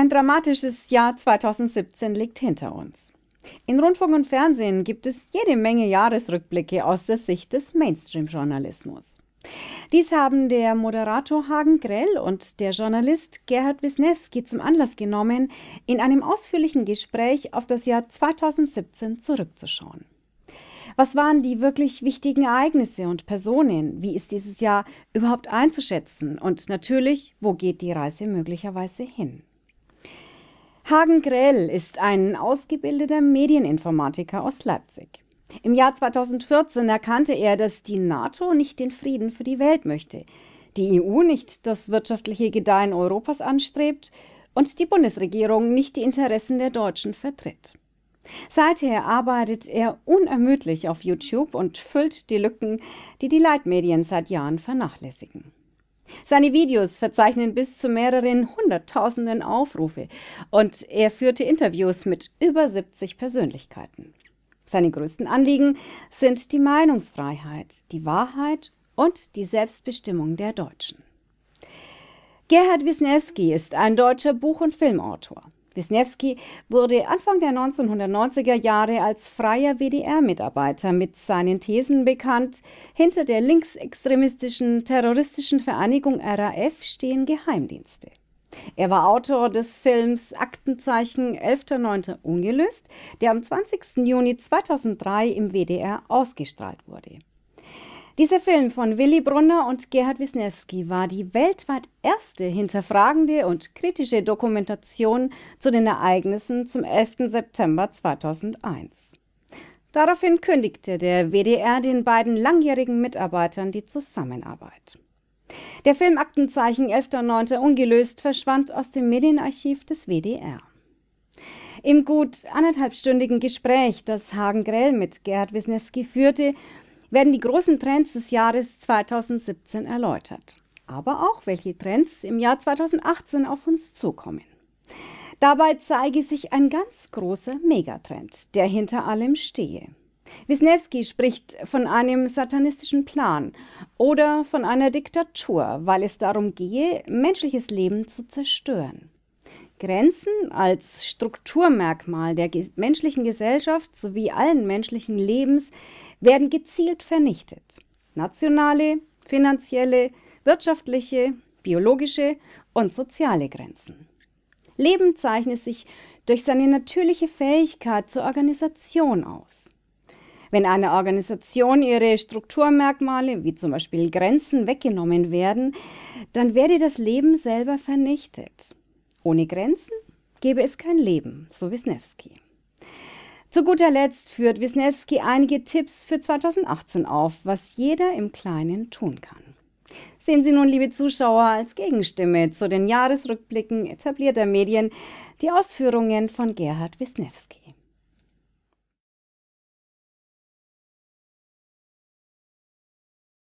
Ein dramatisches Jahr 2017 liegt hinter uns. In Rundfunk und Fernsehen gibt es jede Menge Jahresrückblicke aus der Sicht des Mainstream-Journalismus. Dies haben der Moderator Hagen Grell und der Journalist Gerhard Wisniewski zum Anlass genommen, in einem ausführlichen Gespräch auf das Jahr 2017 zurückzuschauen. Was waren die wirklich wichtigen Ereignisse und Personen? Wie ist dieses Jahr überhaupt einzuschätzen? Und natürlich, wo geht die Reise möglicherweise hin? Hagen Grell ist ein ausgebildeter Medieninformatiker aus Leipzig. Im Jahr 2014 erkannte er, dass die NATO nicht den Frieden für die Welt möchte, die EU nicht das wirtschaftliche Gedeihen Europas anstrebt und die Bundesregierung nicht die Interessen der Deutschen vertritt. Seither arbeitet er unermüdlich auf YouTube und füllt die Lücken, die die Leitmedien seit Jahren vernachlässigen. Seine Videos verzeichnen bis zu mehreren Hunderttausenden Aufrufe und er führte Interviews mit über 70 Persönlichkeiten. Seine größten Anliegen sind die Meinungsfreiheit, die Wahrheit und die Selbstbestimmung der Deutschen. Gerhard Wisniewski ist ein deutscher Buch- und Filmautor. Wisniewski wurde Anfang der 1990er Jahre als freier WDR-Mitarbeiter mit seinen Thesen bekannt. Hinter der linksextremistischen terroristischen Vereinigung RAF stehen Geheimdienste. Er war Autor des Films Aktenzeichen 11.9. ungelöst, der am 20. Juni 2003 im WDR ausgestrahlt wurde. Dieser Film von Willy Brunner und Gerhard Wisniewski war die weltweit erste hinterfragende und kritische Dokumentation zu den Ereignissen zum 11. September 2001. Daraufhin kündigte der WDR den beiden langjährigen Mitarbeitern die Zusammenarbeit. Der Film Aktenzeichen 11.9. ungelöst verschwand aus dem Medienarchiv des WDR. Im gut anderthalbstündigen Gespräch, das Hagen Grell mit Gerhard Wisniewski führte, werden die großen Trends des Jahres 2017 erläutert, aber auch welche Trends im Jahr 2018 auf uns zukommen. Dabei zeige sich ein ganz großer Megatrend, der hinter allem stehe. Wisniewski spricht von einem satanistischen Plan oder von einer Diktatur, weil es darum gehe, menschliches Leben zu zerstören. Grenzen als Strukturmerkmal der ges menschlichen Gesellschaft sowie allen menschlichen Lebens werden gezielt vernichtet. Nationale, finanzielle, wirtschaftliche, biologische und soziale Grenzen. Leben zeichnet sich durch seine natürliche Fähigkeit zur Organisation aus. Wenn einer Organisation ihre Strukturmerkmale, wie zum Beispiel Grenzen, weggenommen werden, dann werde das Leben selber vernichtet. Ohne Grenzen gäbe es kein Leben, so Wisniewski. Zu guter Letzt führt Wisniewski einige Tipps für 2018 auf, was jeder im Kleinen tun kann. Sehen Sie nun, liebe Zuschauer, als Gegenstimme zu den Jahresrückblicken etablierter Medien die Ausführungen von Gerhard Wisniewski.